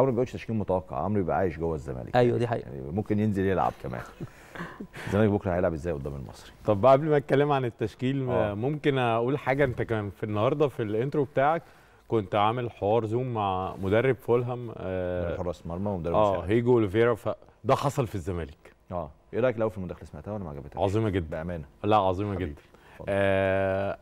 عمرو ما بيقعدش تشكيل متوقع عمرو بيبقى عايش جوه الزمالك ايوه دي حقيقه يعني ممكن ينزل يلعب كمان الزمالك بكره هيلعب ازاي قدام المصري طب قبل ما اتكلم عن التشكيل أوه. آه، ممكن اقول حاجه انت كان في النهارده في الانترو بتاعك كنت عامل حوار زوم مع مدرب فولهام آه حراس مرمى ومدرب اه هيجو اوليفيرا ده حصل في الزمالك اه ايه رايك لو في المداخله سمعتها ولا ما عجبتك عظيمه جدا بامانه لا عظيمه جدا آه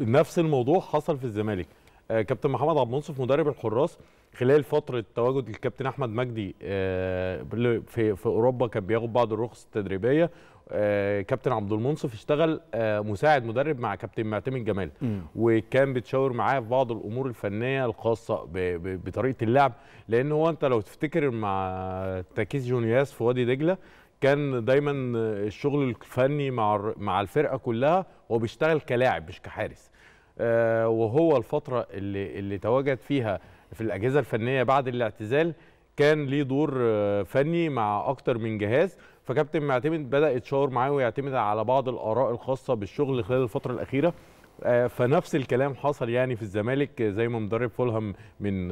نفس الموضوع حصل في الزمالك آه كابتن محمد عبد المنصف مدرب الحراس خلال فتره تواجد الكابتن احمد مجدي آه، في في اوروبا كان بياخد بعض الرخص التدريبيه آه، كابتن عبد المنصف اشتغل آه، مساعد مدرب مع كابتن معتمد جمال وكان بتشاور معاه في بعض الامور الفنيه الخاصه بطريقه اللعب لان هو انت لو تفتكر مع تاكيس جونياس في وادي دجله كان دايما الشغل الفني مع مع الفرقه كلها هو بيشتغل كلاعب مش كحارس آه، وهو الفتره اللي اللي تواجد فيها في الاجهزه الفنيه بعد الاعتزال كان ليه دور آه، فني مع اكتر من جهاز فكابتن معتمد بدا يتشاور معاه ويعتمد على بعض الاراء الخاصه بالشغل خلال الفتره الاخيره آه، فنفس الكلام حصل يعني في الزمالك آه، زي ما مدرب فولهام من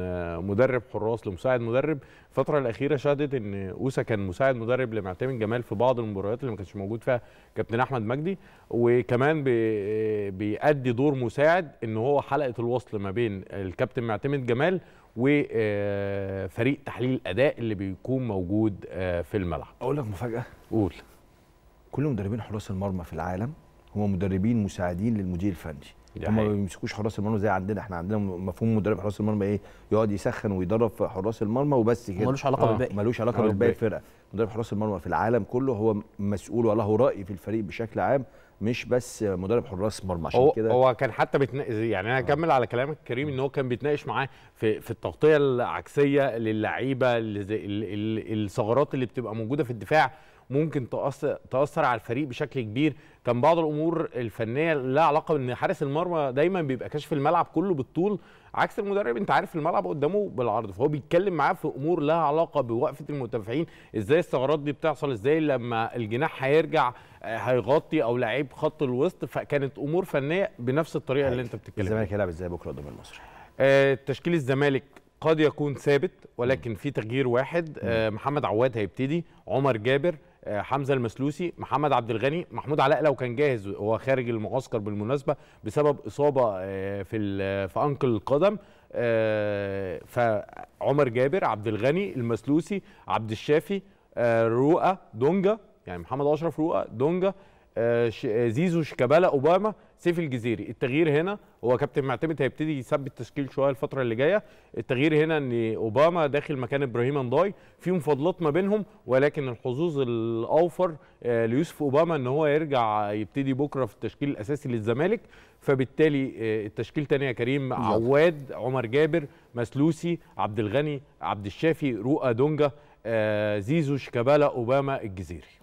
مدرب حراس لمساعد مدرب الفتره الاخيره شهدت ان اوسا كان مساعد مدرب لمعتمد جمال في بعض المباريات اللي ما كانش موجود فيها كابتن احمد مجدي وكمان بيأدي دور مساعد ان هو حلقه الوصل ما بين الكابتن معتمد جمال وفريق تحليل الاداء اللي بيكون موجود آه، في الملعب اقول لك مفاجاه قول كل مدربين حراس المرمى في العالم هم مدربين مساعدين للمدير الفني هم ما بيمسكوش حراس المرمى زي عندنا احنا عندنا مفهوم مدرب حراس المرمى ايه يقعد يسخن ويدرب في حراس المرمى وبس كده ملوش علاقه آه. بالباقي ملوش علاقه آه. بالباقي الفرقه مدرب حراس المرمى في العالم كله هو مسؤول وله راي في الفريق بشكل عام مش بس مدرب حراس مرمى عشان كده هو كان حتى بتنا... يعني انا اكمل آه. على كلامك كريم ان هو كان بيتناقش معاه في في التغطيه العكسيه للعيبه الثغرات اللي بتبقى موجوده في الدفاع ممكن تأثر, تأثر على الفريق بشكل كبير كان بعض الامور الفنيه لها علاقه بان حارس المرمى دايما بيبقى كاشف الملعب كله بالطول عكس المدرب انت عارف الملعب قدامه بالعرض فهو بيتكلم معاه في امور لها علاقه بوقفه المدافعين ازاي الثغرات دي بتحصل ازاي لما الجناح هيرجع آه، هيغطي او لعيب خط الوسط فكانت امور فنيه بنفس الطريقه اللي انت بتتكلم الزمالك هيلعب ازاي بكره قدام المصري آه تشكيل الزمالك قد يكون ثابت ولكن في تغيير واحد آه محمد عواد هيبتدي عمر جابر آه، حمزه المسلوسي محمد عبد الغني محمود علاء لو كان جاهز هو خارج المعسكر بالمناسبه بسبب اصابه آه، في في انقل القدم آه، فعمر جابر عبد الغني المسلوسي عبد الشافي رؤى دونجا يعني محمد اشرف رؤى دونجا آه، آه، زيزو شيكابالا اوباما سيف الجزيري التغيير هنا هو كابتن معتمد هيبتدي يثبت تشكيل شويه الفتره اللي جايه التغيير هنا ان اوباما داخل مكان ابراهيم انضاي في مفاضلات ما بينهم ولكن الحظوظ الاوفر آه، ليوسف اوباما ان هو يرجع يبتدي بكره في التشكيل الاساسي للزمالك فبالتالي التشكيل تاني يا كريم عواد عمر جابر مسلوسي عبد الغني عبد الشافي رؤى دونجا زيزو شيكابالا اوباما الجزيري